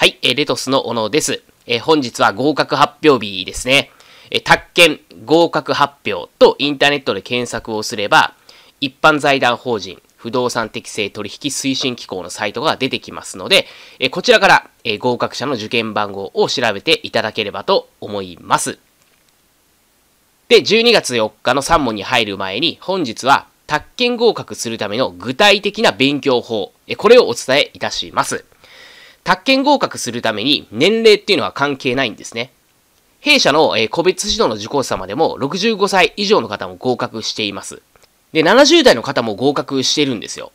はい、えレトスの小野です。え本日は合格発表日ですね。え宅建合格発表とインターネットで検索をすれば、一般財団法人不動産適正取引推進機構のサイトが出てきますので、えこちらから、え合格者の受験番号を調べていただければと思います。で、12月4日の3問に入る前に、本日は宅建合格するための具体的な勉強法、これをお伝えいたします。宅建合格するために年齢っていうのは関係ないんですね。弊社の、え個別指導の受講者様でも65歳以上の方も合格しています。で、70代の方も合格してるんですよ。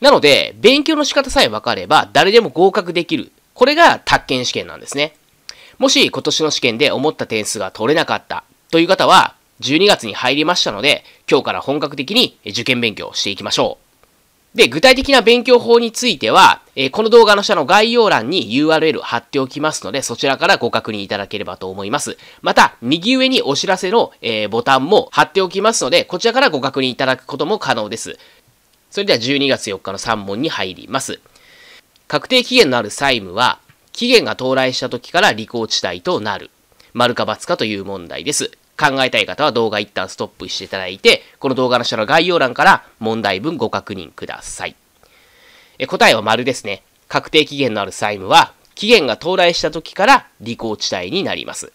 なので、勉強の仕方さえ分かれば誰でも合格できる。これが宅建試験なんですね。もし今年の試験で思った点数が取れなかったという方は、12月に入りましたので、今日から本格的に受験勉強していきましょう。で、具体的な勉強法については、えー、この動画の下の概要欄に URL 貼っておきますので、そちらからご確認いただければと思います。また、右上にお知らせの、えー、ボタンも貼っておきますので、こちらからご確認いただくことも可能です。それでは12月4日の3問に入ります。確定期限のある債務は、期限が到来した時から履行地帯となる。丸か×かという問題です。考えたい方は動画一旦ストップしていただいて、この動画の下の概要欄から問題文ご確認ください。え答えは丸ですね。確定期限のある債務は、期限が到来した時から履行地帯になります。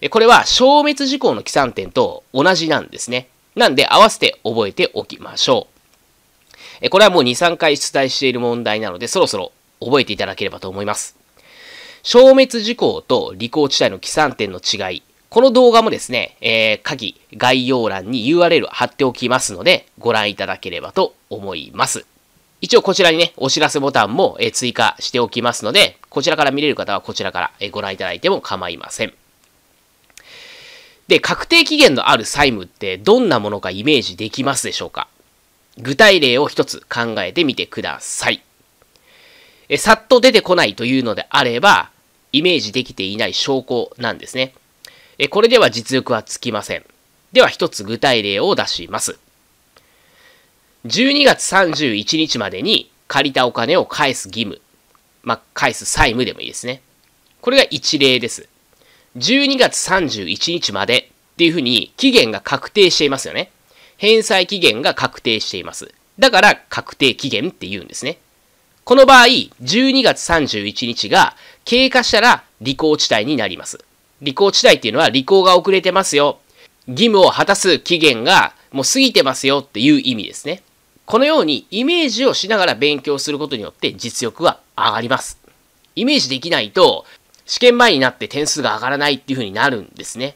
えこれは消滅事項の起算点と同じなんですね。なんで合わせて覚えておきましょう。えこれはもう2、3回出題している問題なので、そろそろ覚えていただければと思います。消滅事項と履行地帯の起算点の違い、この動画もですね、えー、鍵、概要欄に URL 貼っておきますので、ご覧いただければと思います。一応こちらにね、お知らせボタンも、え追加しておきますので、こちらから見れる方はこちらから、えご覧いただいても構いません。で、確定期限のある債務ってどんなものかイメージできますでしょうか具体例を一つ考えてみてください。え、さっと出てこないというのであれば、イメージできていない証拠なんですね。えこれでは実力はつきません。では一つ具体例を出します。12月31日までに借りたお金を返す義務。まあ、返す債務でもいいですね。これが一例です。12月31日までっていうふうに期限が確定していますよね。返済期限が確定しています。だから確定期限って言うんですね。この場合、12月31日が経過したら履行地帯になります。履行地帯っていうのは履行が遅れてますよ。義務を果たす期限がもう過ぎてますよっていう意味ですね。このようにイメージをしながら勉強することによって実力は上がります。イメージできないと試験前になって点数が上がらないっていうふうになるんですね。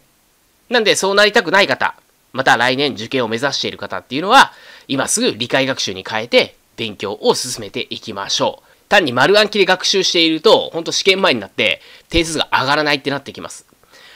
なんでそうなりたくない方、また来年受験を目指している方っていうのは今すぐ理解学習に変えて勉強を進めていきましょう。単に丸暗記で学習していると、本当試験前になって点数が上がらないってなってきます。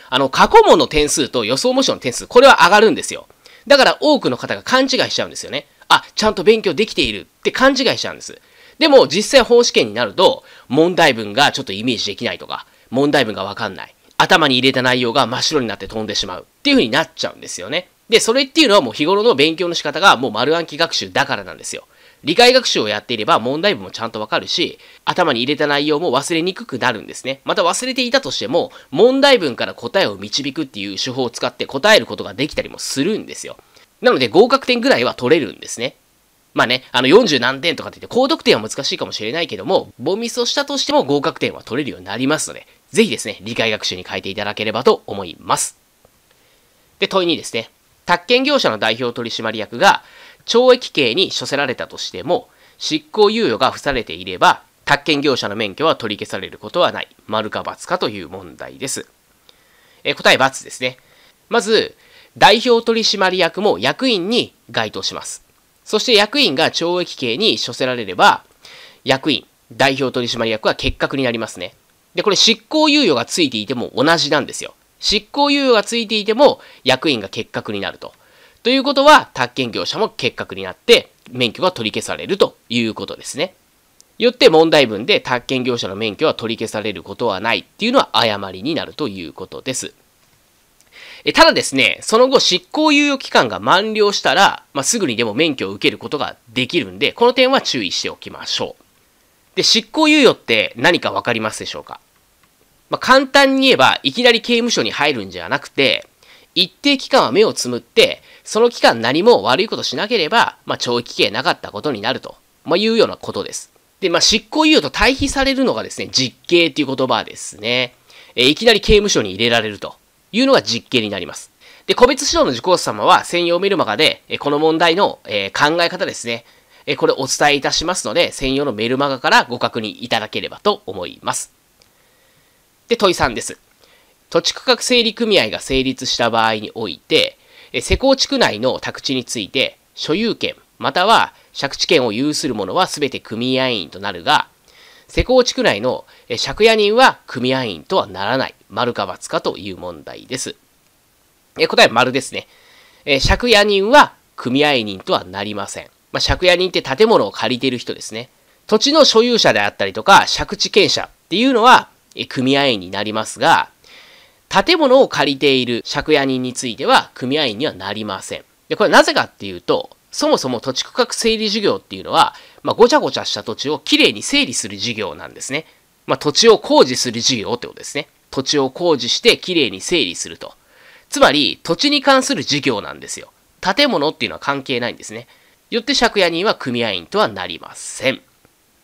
あの、過去問の点数と予想模試の点数、これは上がるんですよ。だから多くの方が勘違いしちゃうんですよね。あ、ちゃんと勉強できているって勘違いしちゃうんです。でも実際法試験になると、問題文がちょっとイメージできないとか、問題文がわかんない。頭に入れた内容が真っ白になって飛んでしまうっていう風になっちゃうんですよね。で、それっていうのはもう日頃の勉強の仕方がもう丸暗記学習だからなんですよ。理解学習をやっていれば問題文もちゃんとわかるし、頭に入れた内容も忘れにくくなるんですね。また忘れていたとしても、問題文から答えを導くっていう手法を使って答えることができたりもするんですよ。なので合格点ぐらいは取れるんですね。まあね、あの40何点とかって言って、高得点は難しいかもしれないけども、ボミスをしたとしても合格点は取れるようになりますので、ぜひですね、理解学習に変えていただければと思います。で、問いにですね、宅建業者の代表取締役が、懲役刑に処せられたとしても、執行猶予が付されていれば、宅建業者の免許は取り消されることはない。丸か×かという問題です。え答え×ですね。まず、代表取締役も役員に該当します。そして役員が懲役刑に処せられれば、役員、代表取締役は結核になりますね。で、これ執行猶予がついていても同じなんですよ。執行猶予がついていても役員が結核になると。ということは、宅建業者も結核になって、免許が取り消されるということですね。よって問題文で宅建業者の免許は取り消されることはないっていうのは誤りになるということです。えただですね、その後執行猶予期間が満了したら、まあ、すぐにでも免許を受けることができるんで、この点は注意しておきましょう。で、執行猶予って何かわかりますでしょうかまあ、簡単に言えば、いきなり刑務所に入るんじゃなくて、一定期間は目をつむって、その期間何も悪いことしなければ、まあ、懲役刑なかったことになると、まあ、いうようなことです。で、まあ、執行猶予と対比されるのがですね、実刑という言葉ですね。えー、いきなり刑務所に入れられるというのが実刑になります。で、個別指導の受講者様は専用メルマガで、えこの問題の、えー、考え方ですね、えこれお伝えいたしますので、専用のメルマガからご確認いただければと思います。で、問い3です。土地区画整理組合が成立した場合において、施工地区内の宅地について、所有権、または借地権を有する者は全て組合員となるが、施工地区内の借家人は組合員とはならない。丸か罰かという問題です。答えは丸ですね。借家人は組合人とはなりません。まあ、借家人って建物を借りてる人ですね。土地の所有者であったりとか、借地権者っていうのは組合員になりますが、建物を借りている借家人については組合員にはなりません。で、これなぜかっていうと、そもそも土地区画整理事業っていうのは、まあ、ごちゃごちゃした土地をきれいに整理する事業なんですね。まあ、土地を工事する事業ってことですね。土地を工事してきれいに整理すると。つまり、土地に関する事業なんですよ。建物っていうのは関係ないんですね。よって借家人は組合員とはなりません。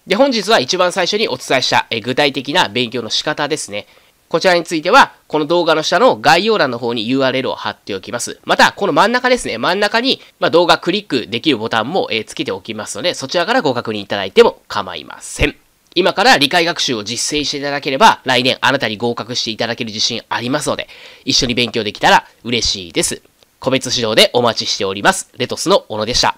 で、本日は一番最初にお伝えした、え具体的な勉強の仕方ですね。こちらについては、この動画の下の概要欄の方に URL を貼っておきます。また、この真ん中ですね。真ん中に、ま動画クリックできるボタンも、えつけておきますので、そちらからご確認いただいても構いません。今から理解学習を実践していただければ、来年あなたに合格していただける自信ありますので、一緒に勉強できたら嬉しいです。個別指導でお待ちしております。レトスの小野でした。